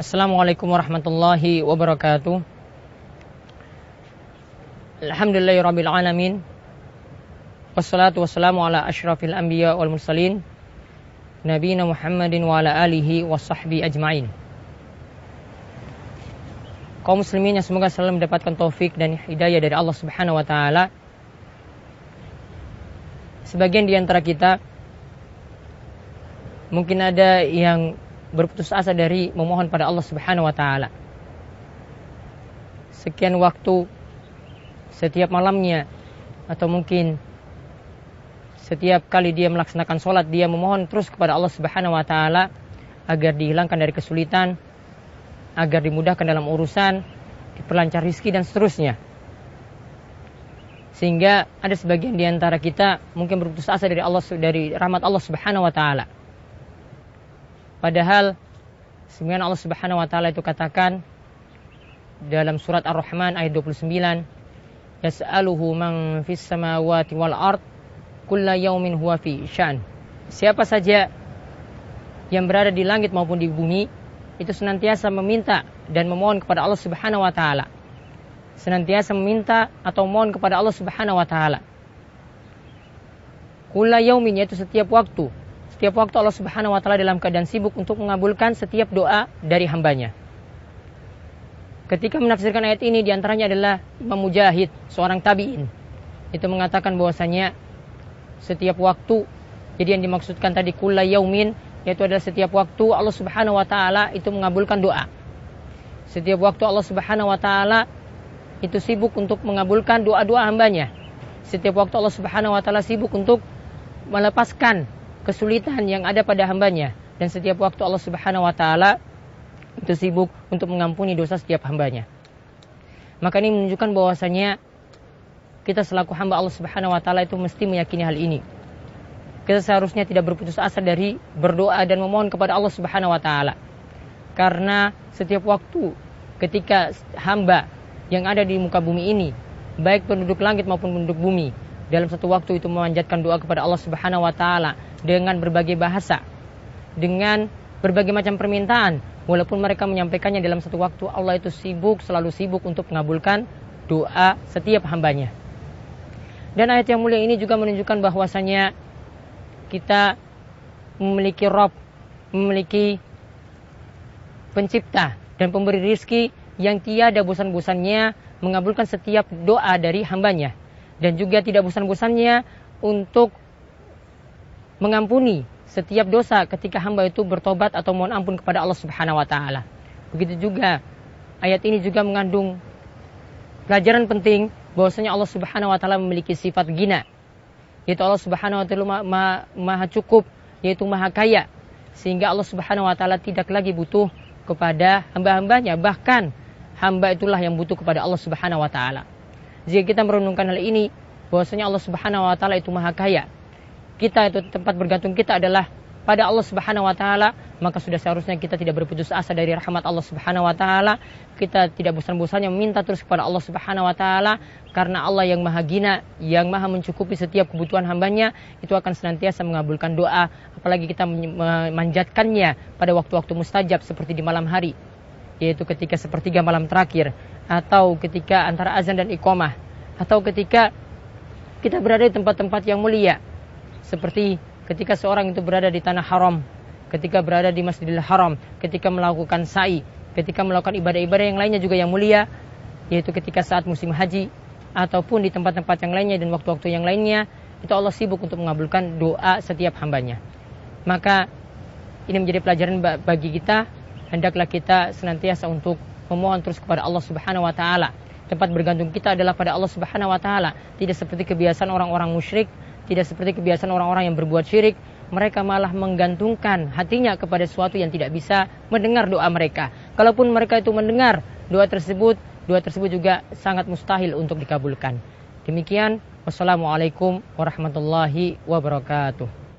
Assalamualaikum warahmatullahi wabarakatuh. Alhamdulillahi rabbil alamin. Wassalatu wassalamu ala asyrafil anbiya wal mursalin nabiyina Muhammadin wa ala alihi wa sahbi ajmain. Kaum muslimin yang semoga selalu mendapatkan taufik dan hidayah dari Allah Subhanahu wa taala. Sebagian di antara kita mungkin ada yang berputus asa dari memohon pada Allah Subhanahu wa taala. Sekian waktu setiap malamnya atau mungkin setiap kali dia melaksanakan sholat dia memohon terus kepada Allah Subhanahu wa taala agar dihilangkan dari kesulitan, agar dimudahkan dalam urusan, diperlancar rizki dan seterusnya. Sehingga ada sebagian di antara kita mungkin berputus asa dari Allah dari rahmat Allah Subhanahu wa taala. Padahal sebenarnya Allah Subhanahu wa taala itu katakan dalam surat Ar-Rahman ayat 29, "Yas'aluhu man fis samawati wal ard kulla yaumin huwa fi sya'n." Siapa saja yang berada di langit maupun di bumi itu senantiasa meminta dan memohon kepada Allah Subhanahu wa taala. Senantiasa meminta atau mohon kepada Allah Subhanahu wa taala. Kulla yaumin yaitu setiap waktu setiap waktu Allah Subhanahu wa taala dalam keadaan sibuk untuk mengabulkan setiap doa dari hambanya. Ketika menafsirkan ayat ini diantaranya adalah Imam Mujahid, seorang tabi'in. Itu mengatakan bahwasanya setiap waktu jadi yang dimaksudkan tadi kula yaumin yaitu adalah setiap waktu Allah Subhanahu wa taala itu mengabulkan doa. Setiap waktu Allah Subhanahu wa taala itu sibuk untuk mengabulkan doa-doa hambanya. Setiap waktu Allah Subhanahu wa taala sibuk untuk melepaskan kesulitan yang ada pada hambanya dan setiap waktu Allah Subhanahu wa taala itu sibuk untuk mengampuni dosa setiap hambanya. Maka ini menunjukkan bahwasanya kita selaku hamba Allah Subhanahu wa taala itu mesti meyakini hal ini. Kita seharusnya tidak berputus asa dari berdoa dan memohon kepada Allah Subhanahu wa taala. Karena setiap waktu ketika hamba yang ada di muka bumi ini, baik penduduk langit maupun penduduk bumi, dalam satu waktu itu memanjatkan doa kepada Allah Subhanahu wa taala dengan berbagai bahasa, dengan berbagai macam permintaan, walaupun mereka menyampaikannya dalam satu waktu, Allah itu sibuk, selalu sibuk untuk mengabulkan doa setiap hambanya. Dan ayat yang mulia ini juga menunjukkan bahwasanya kita memiliki Rob, memiliki pencipta dan pemberi rizki yang tiada bosan-bosannya mengabulkan setiap doa dari hambanya dan juga tidak bosan-bosannya untuk mengampuni setiap dosa ketika hamba itu bertobat atau mohon ampun kepada Allah Subhanahu wa taala. Begitu juga ayat ini juga mengandung pelajaran penting bahwasanya Allah Subhanahu wa taala memiliki sifat gina. Yaitu Allah Subhanahu wa taala ma ma maha cukup, yaitu maha kaya. Sehingga Allah Subhanahu wa taala tidak lagi butuh kepada hamba-hambanya, bahkan hamba itulah yang butuh kepada Allah Subhanahu wa taala. Jika kita merenungkan hal ini, bahwasanya Allah Subhanahu wa taala itu maha kaya. Kita itu tempat bergantung kita adalah pada Allah Subhanahu wa taala, maka sudah seharusnya kita tidak berputus asa dari rahmat Allah Subhanahu wa taala. Kita tidak bosan-bosannya meminta terus kepada Allah Subhanahu wa taala karena Allah yang Maha Gina, yang Maha mencukupi setiap kebutuhan hambanya, itu akan senantiasa mengabulkan doa, apalagi kita memanjatkannya pada waktu-waktu mustajab seperti di malam hari, yaitu ketika sepertiga malam terakhir atau ketika antara azan dan iqomah atau ketika kita berada di tempat-tempat yang mulia seperti ketika seorang itu berada di tanah haram ketika berada di masjidil haram ketika melakukan sa'i ketika melakukan ibadah-ibadah yang lainnya juga yang mulia yaitu ketika saat musim haji ataupun di tempat-tempat yang lainnya dan waktu-waktu yang lainnya itu Allah sibuk untuk mengabulkan doa setiap hambanya maka ini menjadi pelajaran bagi kita hendaklah kita senantiasa untuk memohon terus kepada Allah Subhanahu wa taala. Tempat bergantung kita adalah pada Allah Subhanahu wa taala, tidak seperti kebiasaan orang-orang musyrik, tidak seperti kebiasaan orang-orang yang berbuat syirik, mereka malah menggantungkan hatinya kepada sesuatu yang tidak bisa mendengar doa mereka. Kalaupun mereka itu mendengar doa tersebut, doa tersebut juga sangat mustahil untuk dikabulkan. Demikian, wassalamualaikum warahmatullahi wabarakatuh.